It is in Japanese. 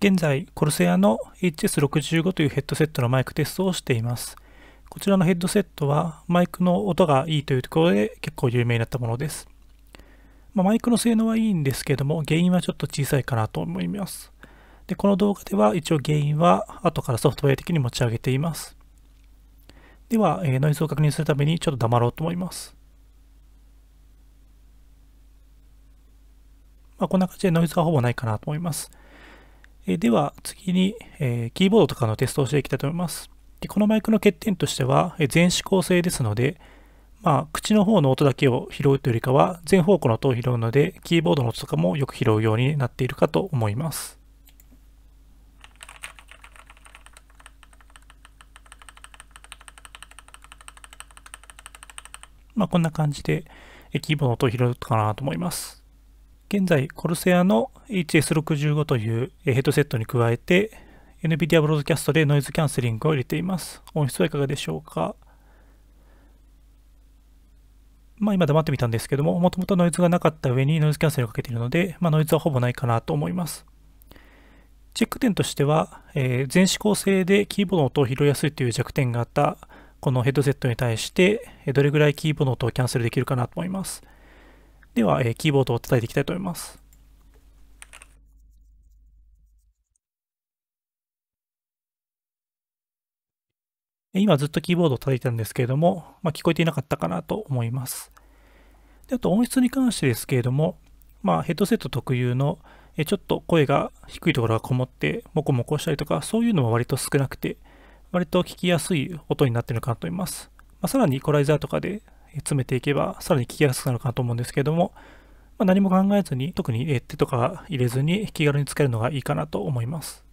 現在、コルセアの HS65 というヘッドセットのマイクテストをしています。こちらのヘッドセットはマイクの音がいいというところで結構有名になったものです。まあ、マイクの性能はいいんですけども、原因はちょっと小さいかなと思います。で、この動画では一応原因は後からソフトウェア的に持ち上げています。では、えー、ノイズを確認するためにちょっと黙ろうと思います。まあ、こんな感じでノイズはほぼないかなと思います。えでは次に、えキーボードとかのテストをしていきたいと思います。でこのマイクの欠点としては、え全指向性ですので、まあ、口の方の音だけを拾うというよりかは、全方向の音を拾うので、キーボードの音とかもよく拾うようになっているかと思います。まあ、こんな感じで、キーボードの音を拾うかなと思います。現在、コルセアの HS65 というヘッドセットに加えて、NVIDIA ブロードキャストでノイズキャンセリングを入れています。音質はいかがでしょうかまあ今黙ってみたんですけども、もともとノイズがなかった上にノイズキャンセルをかけているので、まあノイズはほぼないかなと思います。チェック点としては、えー、全指向性でキーボードの音を拾いやすいという弱点があったこのヘッドセットに対して、どれぐらいキーボードの音をキャンセルできるかなと思います。では、えー、キーボードを叩いていきたいと思います。今ずっとキーボードを叩いたんですけれども、まあ、聞こえていなかったかなと思います。であと音質に関してですけれども、まあ、ヘッドセット特有のちょっと声が低いところがこもってモコモコしたりとかそういうのも割と少なくて割と聞きやすい音になってるのかなと思います。まあ、さらにイコライザーとかで詰めていけばさらに聞きやすくなるかなと思うんですけども、まあ、何も考えずに特に手とか入れずに気軽につけるのがいいかなと思います。